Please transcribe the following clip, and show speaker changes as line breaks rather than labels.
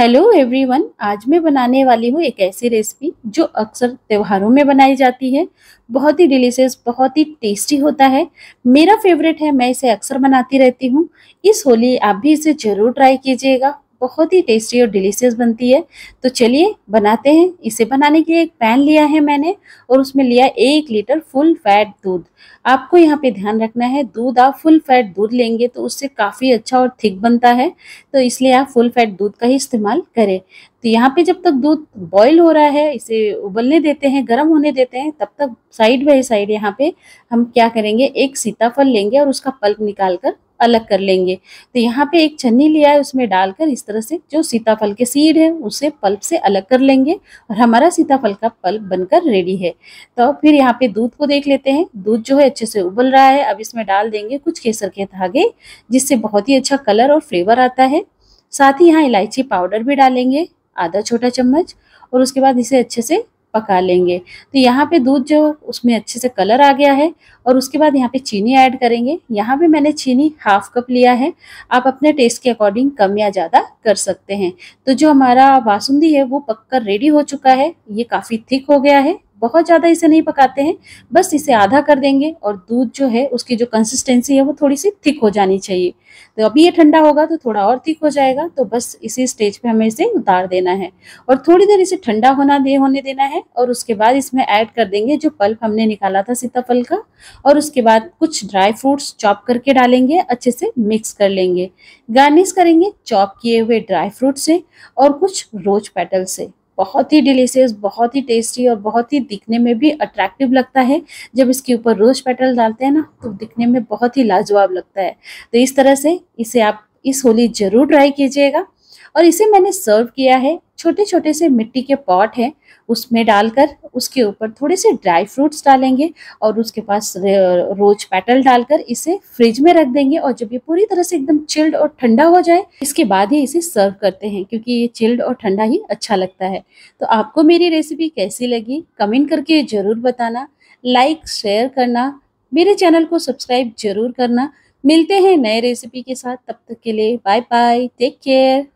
hello everyone आज मैं बनाने वाली हूँ एक ऐसी रेसिपी जो अक्सर त्योहारों में बनाई जाती है बहुत ही डिलीशियस बहुत ही टेस्टी होता है मेरा फेवरेट है मैं इसे अक्सर बनाती रहती हूँ इस होली आप भी इसे ज़रूर ट्राई कीजिएगा बहुत ही टेस्टी और डिलीशियस बनती है तो चलिए बनाते हैं इसे बनाने के लिए एक पैन लिया है मैंने और उसमें लिया एक लीटर फुल फैट दूध आपको यहाँ पे ध्यान रखना है दूध आप फुल फैट दूध लेंगे तो उससे काफ़ी अच्छा और थिक बनता है तो इसलिए आप फुल फैट दूध का ही इस्तेमाल करें तो यहाँ पे जब तक दूध बॉईल हो रहा है इसे उबलने देते हैं गर्म होने देते हैं तब तक साइड बाई साइड यहाँ पे हम क्या करेंगे एक सीताफल लेंगे और उसका पल्प निकाल कर अलग कर लेंगे तो यहाँ पे एक छन्नी लिया है उसमें डालकर इस तरह से जो सीताफल के सीड है उसे पल्प से अलग कर लेंगे और हमारा सीताफल का पल्प बनकर रेडी है तो फिर यहाँ पे दूध को देख लेते हैं दूध जो है अच्छे से उबल रहा है अब इसमें डाल देंगे कुछ केसर के धागे जिससे बहुत ही अच्छा कलर और फ्लेवर आता है साथ ही यहाँ इलायची पाउडर भी डालेंगे आधा छोटा चम्मच और उसके बाद इसे अच्छे से पका लेंगे तो यहाँ पे दूध जो उसमें अच्छे से कलर आ गया है और उसके बाद यहाँ पे चीनी ऐड करेंगे यहाँ पे मैंने चीनी हाफ कप लिया है आप अपने टेस्ट के अकॉर्डिंग कम या ज़्यादा कर सकते हैं तो जो हमारा बासुंदी है वो पककर रेडी हो चुका है ये काफ़ी थिक हो गया है बहुत ज़्यादा इसे नहीं पकाते हैं बस इसे आधा कर देंगे और दूध जो है उसकी जो कंसिस्टेंसी है वो थोड़ी सी थिक हो जानी चाहिए तो अभी ये ठंडा होगा तो थोड़ा और थिक हो जाएगा तो बस इसी स्टेज पे हमें इसे उतार देना है और थोड़ी देर इसे ठंडा होना दे होने देना है और उसके बाद इसमें ऐड कर देंगे जो पल्प हमने निकाला था सीताफल का और उसके बाद कुछ ड्राई फ्रूट्स चॉप करके डालेंगे अच्छे से मिक्स कर लेंगे गार्निश करेंगे चॉप किए हुए ड्राई फ्रूट से और कुछ रोज पेटल से बहुत ही डिलीशियस बहुत ही टेस्टी और बहुत ही दिखने में भी अट्रैक्टिव लगता है जब इसके ऊपर रोज पेटल डालते हैं ना तो दिखने में बहुत ही लाजवाब लगता है तो इस तरह से इसे आप इस होली ज़रूर ट्राई कीजिएगा और इसे मैंने सर्व किया है छोटे छोटे से मिट्टी के पॉट हैं उसमें डालकर उसके ऊपर थोड़े से ड्राई फ्रूट्स डालेंगे और उसके पास रोज पेटल डालकर इसे फ्रिज में रख देंगे और जब ये पूरी तरह से एकदम चिल्ड और ठंडा हो जाए इसके बाद ही इसे सर्व करते हैं क्योंकि ये चिल्ड और ठंडा ही अच्छा लगता है तो आपको मेरी रेसिपी कैसी लगी कमेंट करके ज़रूर बताना लाइक शेयर करना मेरे चैनल को सब्सक्राइब जरूर करना मिलते हैं नए रेसिपी के साथ तब तक के लिए बाय बाय टेक केयर